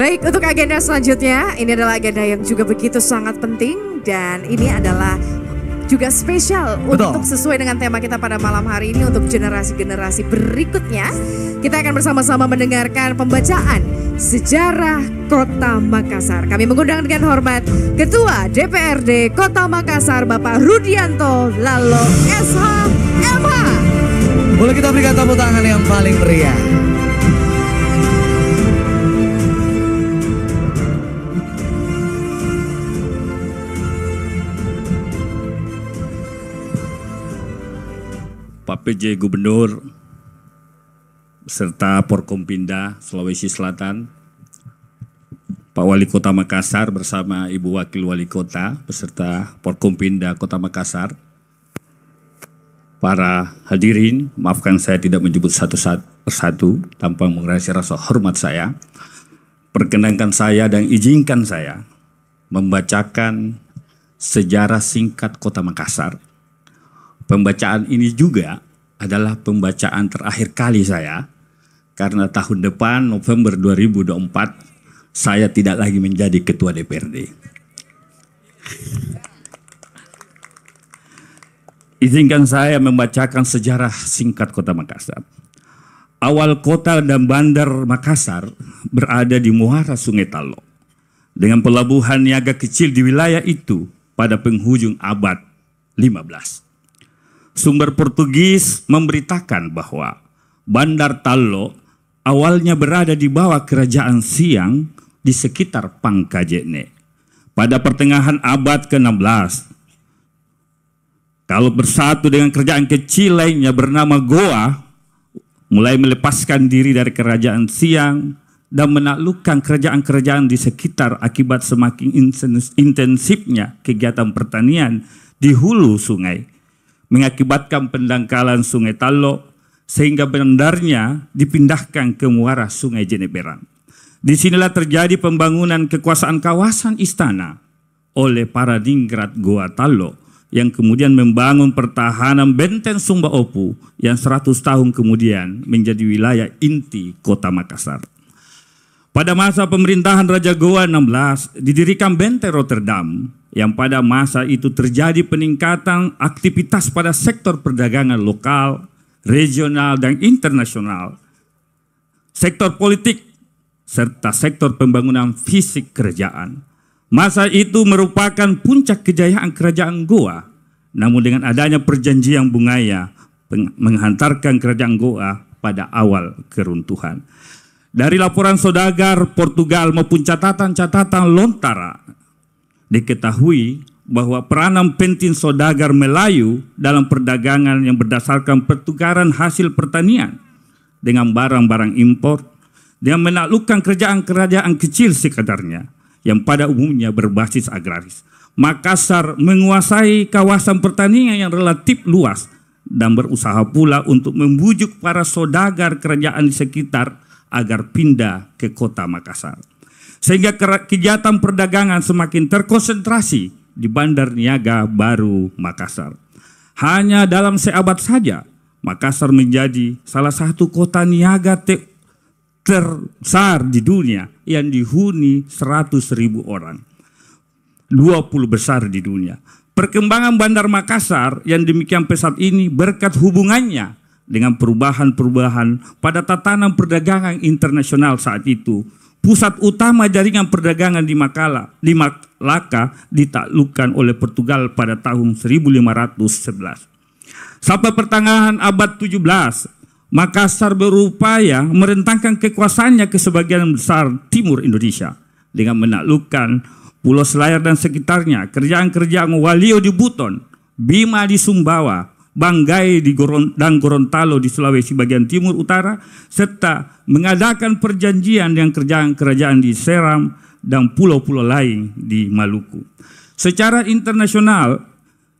Baik, untuk agenda selanjutnya, ini adalah agenda yang juga begitu sangat penting dan ini adalah juga spesial Betul. untuk sesuai dengan tema kita pada malam hari ini untuk generasi-generasi berikutnya. Kita akan bersama-sama mendengarkan pembacaan sejarah Kota Makassar. Kami mengundang dengan hormat Ketua DPRD Kota Makassar Bapak Rudianto Lalo SH MH. Boleh kita berikan tepuk tangan yang paling meriah. Bapak PJ Gubernur serta Porkompinda Sulawesi Selatan, Pak Wali Kota Makassar bersama Ibu Wakil Wali Kota beserta Porkompinda Kota Makassar, para hadirin, maafkan saya tidak menyebut satu persatu tanpa mengurangi rasa hormat saya. Perkenankan saya dan izinkan saya membacakan sejarah singkat Kota Makassar Pembacaan ini juga adalah pembacaan terakhir kali saya karena tahun depan November 2024 saya tidak lagi menjadi ketua DPRD. Izinkan saya membacakan sejarah singkat kota Makassar. Awal kota dan bandar Makassar berada di muara Sungai Talo. Dengan pelabuhan niaga kecil di wilayah itu pada penghujung abad 15. Sumber Portugis memberitakan bahwa Bandar Talo awalnya berada di bawah kerajaan Siang di sekitar Pangkajene. Pada pertengahan abad ke-16, kalau bersatu dengan kerajaan kecil lainnya bernama Goa, mulai melepaskan diri dari kerajaan Siang dan menaklukkan kerajaan-kerajaan di sekitar akibat semakin intensifnya kegiatan pertanian di hulu sungai mengakibatkan pendangkalan sungai Talo sehingga bendarnya dipindahkan ke muara sungai Jeneberang. Disinilah terjadi pembangunan kekuasaan kawasan istana oleh para ningrat Goa Talo yang kemudian membangun pertahanan benteng Sumba Opu yang 100 tahun kemudian menjadi wilayah inti kota Makassar. Pada masa pemerintahan Raja Goa 16 didirikan benteng Rotterdam yang pada masa itu terjadi peningkatan aktivitas pada sektor perdagangan lokal, regional, dan internasional, sektor politik, serta sektor pembangunan fisik kerajaan. Masa itu merupakan puncak kejayaan kerajaan Goa, namun dengan adanya perjanjian bungaya menghantarkan kerajaan Goa pada awal keruntuhan. Dari laporan sodagar Portugal maupun catatan-catatan Lontara diketahui bahwa peranan penting sodagar Melayu dalam perdagangan yang berdasarkan pertukaran hasil pertanian dengan barang-barang impor yang menaklukkan kerajaan-kerajaan kecil sekadarnya yang pada umumnya berbasis agraris. Makassar menguasai kawasan pertanian yang relatif luas dan berusaha pula untuk membujuk para sodagar kerajaan di sekitar agar pindah ke kota Makassar. Sehingga kegiatan perdagangan semakin terkonsentrasi di Bandar Niaga Baru Makassar. Hanya dalam seabad saja, Makassar menjadi salah satu kota niaga te terbesar di dunia yang dihuni 100 ribu orang. 20 besar di dunia. Perkembangan Bandar Makassar yang demikian pesat ini berkat hubungannya dengan perubahan-perubahan pada tatanan perdagangan internasional saat itu Pusat utama jaringan perdagangan di Makala, di Malaka ditaklukkan oleh Portugal pada tahun 1511. Sampai pertengahan abad 17, Makassar berupaya merentangkan kekuasaannya ke sebagian besar timur Indonesia dengan menaklukkan Pulau Selayar dan sekitarnya, kerjaan-kerjaan Walio di Buton, Bima di Sumbawa, Banggai di Goron, dan Gorontalo di Sulawesi bagian timur utara, serta mengadakan perjanjian yang kerajaan-kerajaan di Seram dan pulau-pulau lain di Maluku. Secara internasional,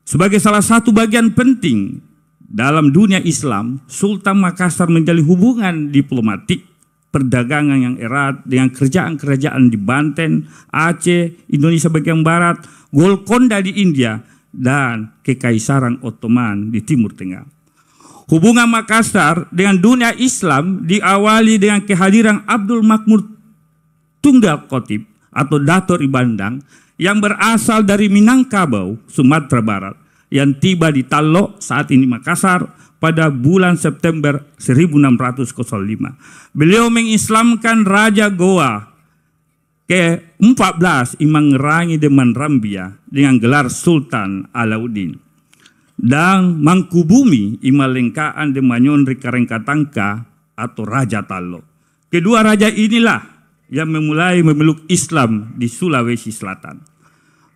sebagai salah satu bagian penting dalam dunia Islam, Sultan Makassar menjalin hubungan diplomatik perdagangan yang erat dengan kerajaan kerajaan di Banten, Aceh, Indonesia bagian barat, Golconda di India, dan Kekaisaran Ottoman di Timur Tengah. Hubungan Makassar dengan dunia Islam diawali dengan kehadiran Abdul Makmur Tunggal Kotip atau Dator Ibandang yang berasal dari Minangkabau, Sumatera Barat yang tiba di Talok saat ini Makassar pada bulan September 1605. Beliau mengislamkan Raja Goa ke-14 Imam Rangi Deman Rambia dengan gelar Sultan Alauddin. Dan Mangkubumi Imalengkaan Demanyon Rikarengkatangka atau Raja Talo. Kedua raja inilah yang memulai memeluk Islam di Sulawesi Selatan.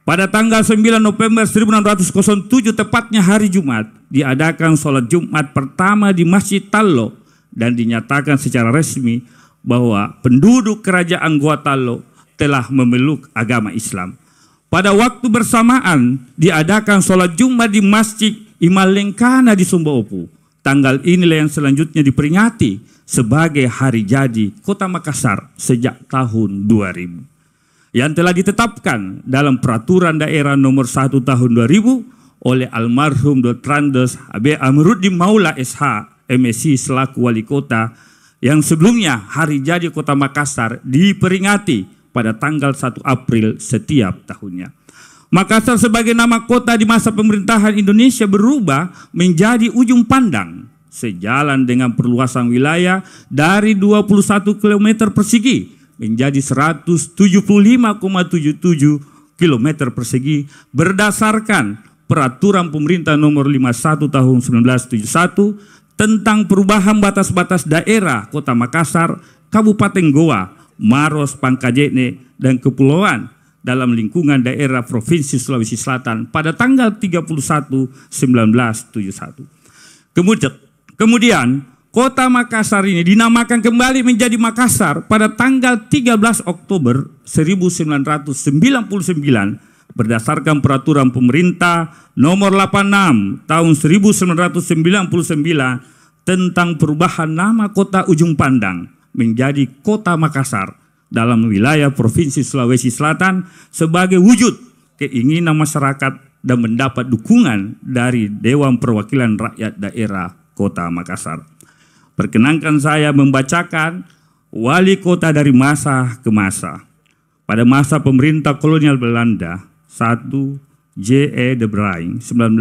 Pada tanggal 9 November 1607 tepatnya hari Jumat diadakan sholat Jumat pertama di Masjid Talo dan dinyatakan secara resmi bahwa penduduk kerajaan Gua Talo telah memeluk agama Islam. Pada waktu bersamaan diadakan sholat Jumat di Masjid Imalengkana di di Opu Tanggal inilah yang selanjutnya diperingati sebagai hari jadi Kota Makassar sejak tahun 2000 yang telah ditetapkan dalam peraturan daerah nomor 1 tahun 2000 oleh almarhum Dr. Randes AB Amruddin Maula SH MSI selaku wali kota yang sebelumnya hari jadi kota Makassar diperingati pada tanggal 1 April setiap tahunnya. Makassar sebagai nama kota di masa pemerintahan Indonesia berubah menjadi ujung pandang sejalan dengan perluasan wilayah dari 21 km persegi menjadi 175,77 km persegi berdasarkan peraturan pemerintah nomor 51 tahun 1971 tentang perubahan batas-batas daerah Kota Makassar, Kabupaten Goa Maros, Pangkajene, dan Kepulauan dalam lingkungan daerah Provinsi Sulawesi Selatan pada tanggal 31 1971. Kemudian, kemudian kota Makassar ini dinamakan kembali menjadi Makassar pada tanggal 13 Oktober 1999 berdasarkan peraturan pemerintah nomor 86 tahun 1999 tentang perubahan nama kota Ujung Pandang menjadi kota Makassar dalam wilayah Provinsi Sulawesi Selatan sebagai wujud keinginan masyarakat dan mendapat dukungan dari Dewan Perwakilan Rakyat Daerah Kota Makassar. Perkenankan saya membacakan wali kota dari masa ke masa. Pada masa pemerintah kolonial Belanda 1 J.E. de Bruyne 19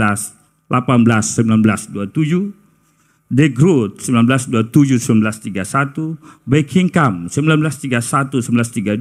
1927 The Groot 1927 1931, Cam 1931 1932,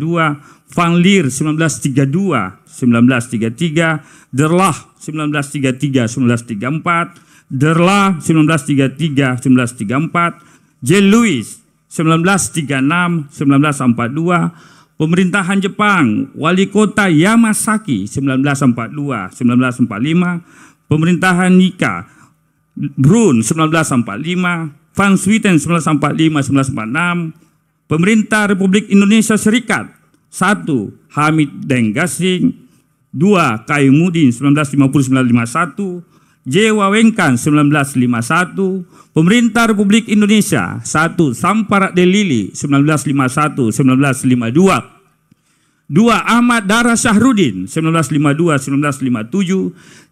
Van Leer 1932 1933, Derlah 1933 1934, Derlah 1933 1934, J. Lewis 1936 1942, pemerintahan Jepang, wali kota Yamasaki 1942 1945, pemerintahan Nika Brun 1945, Van Swieten 1945 1946, pemerintah Republik Indonesia Serikat 1 Hamid Denggasing, 2 Kaimudin 1950-1951, J. Wawengkan 1951, Pemerintah Republik Indonesia 1 Sampara Delili 1951-1952, 2 Ahmad Dara Syahrudin 1952-1957,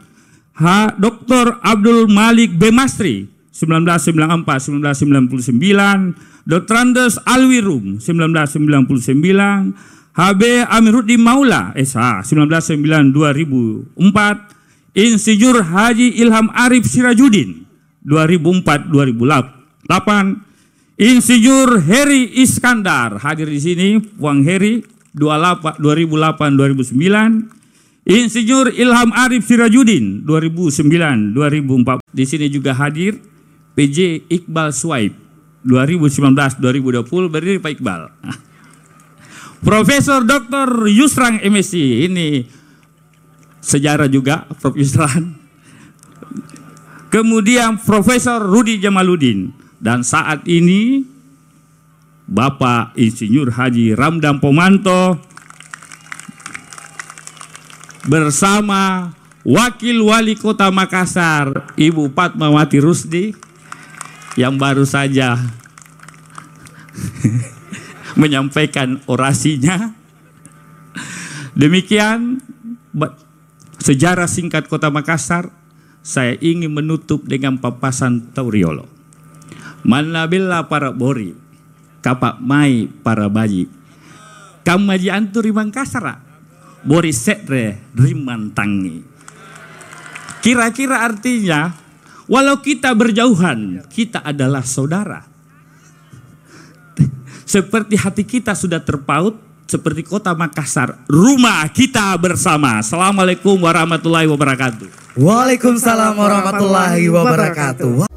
H. Dr. Abdul Malik B. Masri 1994-1999, Dotrandes Alwirum 1999, HB Amiruddin Maula SH 1992-2004, Insinyur Haji Ilham Arif Sirajudin 2004-2008, Insinyur Heri Iskandar hadir di sini, Wang Heri 2008-2009, Insinyur Ilham Arif Sirajudin 2009 2004 di sini juga hadir PJ Iqbal Swaib 2019 2020 berdiri Pak Iqbal Profesor Dr. Yusran MSc ini sejarah juga Prof Yusran kemudian Profesor Rudi Jamaludin dan saat ini Bapak Insinyur Haji Ramdan Pomanto bersama Wakil Wali Kota Makassar, Ibu Fatmawati Rusdi, yang baru saja menyampaikan orasinya. Demikian sejarah singkat Kota Makassar, saya ingin menutup dengan papasan Tauriolo. manabila para bori, kapak mai para bayi. Kamaji anturi Makassar riman rimantangi. Kira-kira artinya, walau kita berjauhan, kita adalah saudara. Seperti hati kita sudah terpaut, seperti kota Makassar, rumah kita bersama. Assalamualaikum warahmatullahi wabarakatuh. Waalaikumsalam warahmatullahi wabarakatuh.